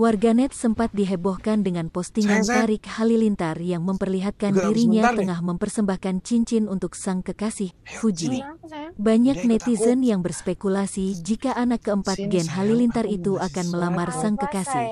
Warganet sempat dihebohkan dengan postingan Tarik Halilintar yang memperlihatkan Gak, dirinya tengah nih. mempersembahkan cincin untuk sang kekasih, Fuji. Banyak netizen yang berspekulasi jika anak keempat Gen Halilintar itu akan melamar sang kekasih.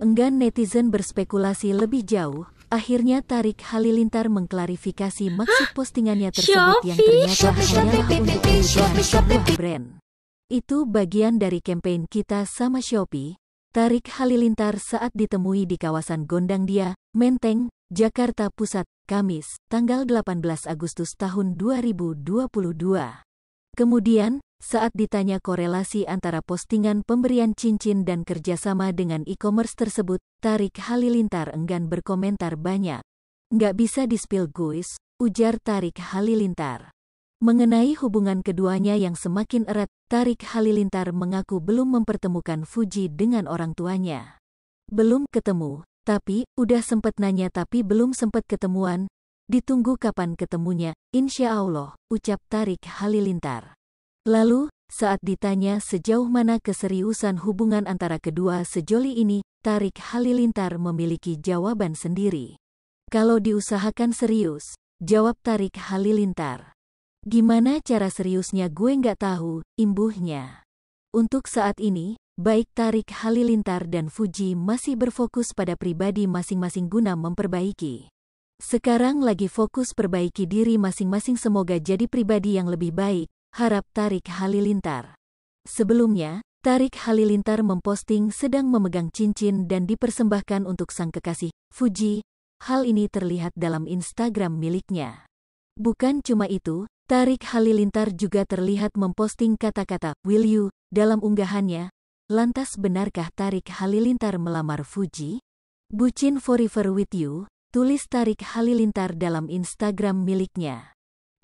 Enggan netizen berspekulasi lebih jauh, akhirnya Tarik Halilintar mengklarifikasi maksud postingannya tersebut yang ternyata hanya untuk sebuah brand. Itu bagian dari kampanye kita sama Shopee, Tarik Halilintar saat ditemui di kawasan Gondangdia, Menteng, Jakarta Pusat, Kamis, tanggal 18 Agustus tahun 2022. Kemudian, saat ditanya korelasi antara postingan pemberian cincin dan kerjasama dengan e-commerce tersebut, Tarik Halilintar enggan berkomentar banyak. Nggak bisa dispil guys, ujar Tarik Halilintar. Mengenai hubungan keduanya yang semakin erat, Tarik Halilintar mengaku belum mempertemukan Fuji dengan orang tuanya. Belum ketemu, tapi udah sempet nanya tapi belum sempat ketemuan. Ditunggu kapan ketemunya, insya Allah, ucap Tarik Halilintar. Lalu, saat ditanya sejauh mana keseriusan hubungan antara kedua sejoli ini, Tarik Halilintar memiliki jawaban sendiri. Kalau diusahakan serius, jawab Tarik Halilintar. Gimana cara seriusnya gue nggak tahu, imbuhnya. Untuk saat ini, baik Tarik Halilintar dan Fuji masih berfokus pada pribadi masing-masing guna memperbaiki. Sekarang lagi fokus perbaiki diri masing-masing semoga jadi pribadi yang lebih baik, harap Tarik Halilintar. Sebelumnya, Tarik Halilintar memposting sedang memegang cincin dan dipersembahkan untuk sang kekasih, Fuji. Hal ini terlihat dalam Instagram miliknya. Bukan cuma itu, Tarik Halilintar juga terlihat memposting kata-kata "Will you" dalam unggahannya. Lantas benarkah Tarik Halilintar melamar Fuji? Bucin Forever With You, tulis Tarik Halilintar dalam Instagram miliknya.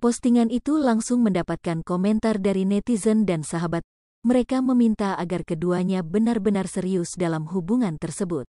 Postingan itu langsung mendapatkan komentar dari netizen dan sahabat. Mereka meminta agar keduanya benar-benar serius dalam hubungan tersebut.